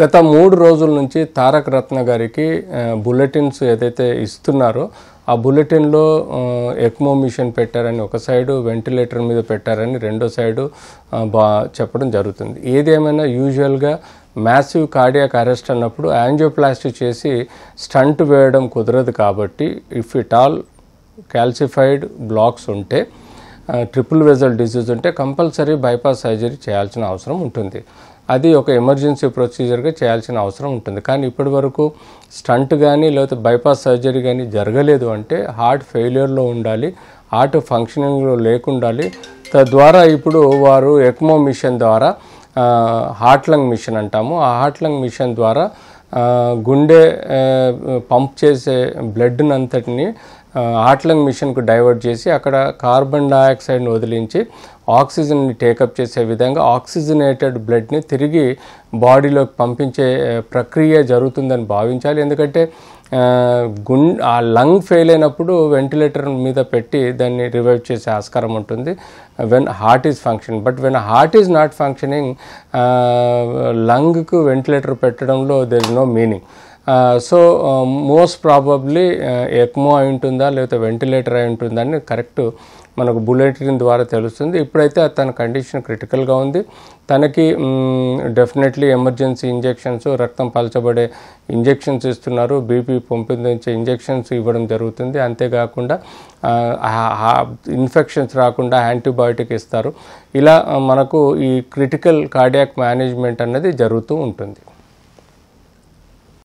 గత మూడు రోజుల నుంచి తారక్ రత్న గారికి బులెటిన్స్ ఏదైతే ఇస్తున్నారో ఆ బులెటిన్లో ఎక్మో మిషన్ పెట్టారని ఒక సైడు వెంటిలేటర్ మీద పెట్టారని రెండో సైడు బా చెప్పడం జరుగుతుంది ఏదేమైనా యూజువల్గా మ్యాసివ్ కార్డియాక్ అరెస్ట్ అన్నప్పుడు యాంజియోప్లాస్టిక్ చేసి స్టంట్ వేయడం కుదరదు కాబట్టి if it all calcified blocks ఉంటే ట్రిపుల్ వెజల్ డిసీజ్ ఉంటే కంపల్సరీ బైపాస్ సర్జరీ చేయాల్సిన అవసరం ఉంటుంది అది ఒక ఎమర్జెన్సీ ప్రొసీజర్గా చేయాల్సిన అవసరం ఉంటుంది కానీ ఇప్పటి వరకు స్టంట్ కానీ లేకపోతే బైపాస్ సర్జరీ కానీ జరగలేదు అంటే హార్ట్ ఫెయిల్యూర్లో ఉండాలి హార్ట్ ఫంక్షనింగ్లో లేకుండాలి తద్వారా ఇప్పుడు వారు ఎక్మో మిషన్ ద్వారా హార్ట్ లంగ్ మిషన్ అంటాము ఆ హార్ట్ లంగ్ మిషన్ ద్వారా గుండె పంప్ చేసే బ్లడ్ని అంతటిని ఆట్లంగ్ మిషన్కు డైవర్ట్ చేసి అక్కడ కార్బన్ డయాక్సైడ్ని వదిలించి ఆక్సిజన్ని టేకప్ చేసే విధంగా ఆక్సిజనేటెడ్ బ్లడ్ని తిరిగి బాడీలోకి పంపించే ప్రక్రియ జరుగుతుందని భావించాలి ఎందుకంటే గుండ్ ఆ లంగ్ ఫెయిల్ అయినప్పుడు వెంటిలేటర్ మీద పెట్టి దాన్ని రివైవ్ చేసే ఆస్కారం ఉంటుంది when heart is function but when heart is not functioning లంగ్కు వెంటిలేటర్ పెట్టడంలో there is no meaning so most probably ECMO అయి ఉంటుందా లేకపోతే వెంటిలేటర్ అయి ఉంటుందా అని కరెక్ట్ మనకు బులెటిన్ ద్వారా తెలుస్తుంది ఇప్పుడైతే తన కండిషన్ క్రిటికల్గా ఉంది తనకి డెఫినెట్లీ ఎమర్జెన్సీ ఇంజెక్షన్స్ రక్తం పలచబడే ఇంజెక్షన్స్ ఇస్తున్నారు బీపీ పంపించే ఇంజెక్షన్స్ ఇవ్వడం జరుగుతుంది అంతేకాకుండా ఇన్ఫెక్షన్స్ రాకుండా యాంటీబయాటిక్ ఇస్తారు ఇలా మనకు ఈ క్రిటికల్ కార్డియాక్ మేనేజ్మెంట్ అనేది జరుగుతూ ఉంటుంది